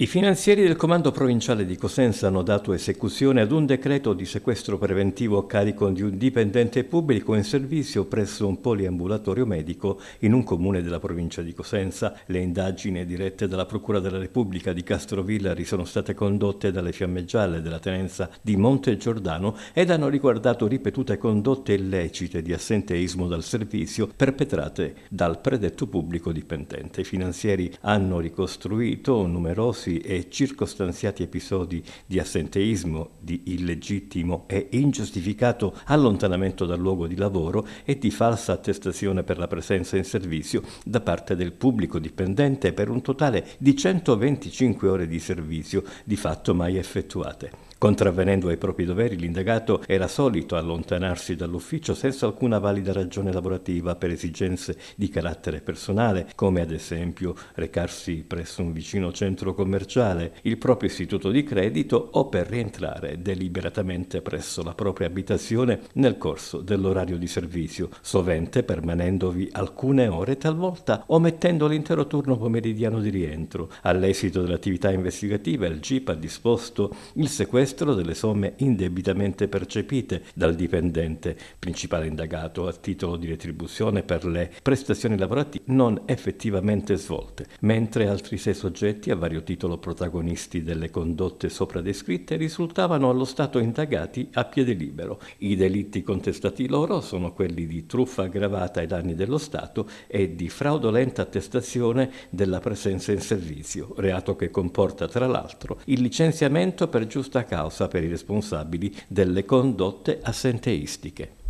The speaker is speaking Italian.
I finanzieri del Comando Provinciale di Cosenza hanno dato esecuzione ad un decreto di sequestro preventivo a carico di un dipendente pubblico in servizio presso un poliambulatorio medico in un comune della provincia di Cosenza. Le indagini dirette dalla Procura della Repubblica di Castrovillari sono state condotte dalle Fiamme Gialle della tenenza di Monte Giordano ed hanno riguardato ripetute condotte illecite di assenteismo dal servizio perpetrate dal predetto pubblico dipendente. I finanzieri hanno ricostruito numerosi numerosi e circostanziati episodi di assenteismo, di illegittimo e ingiustificato allontanamento dal luogo di lavoro e di falsa attestazione per la presenza in servizio da parte del pubblico dipendente per un totale di 125 ore di servizio di fatto mai effettuate. Contravvenendo ai propri doveri, l'indagato era solito allontanarsi dall'ufficio senza alcuna valida ragione lavorativa per esigenze di carattere personale, come ad esempio recarsi presso un vicino centro commerciale commerciale, il proprio istituto di credito o per rientrare deliberatamente presso la propria abitazione nel corso dell'orario di servizio, sovente permanendovi alcune ore talvolta omettendo l'intero turno pomeridiano di rientro. All'esito dell'attività investigativa il GIP ha disposto il sequestro delle somme indebitamente percepite dal dipendente, principale indagato a titolo di retribuzione per le prestazioni lavorative non effettivamente svolte, mentre altri sei soggetti a vario titolo titolo protagonisti delle condotte sopra descritte risultavano allo Stato indagati a piede libero. I delitti contestati loro sono quelli di truffa aggravata ai danni dello Stato e di fraudolenta attestazione della presenza in servizio, reato che comporta tra l'altro il licenziamento per giusta causa per i responsabili delle condotte assenteistiche.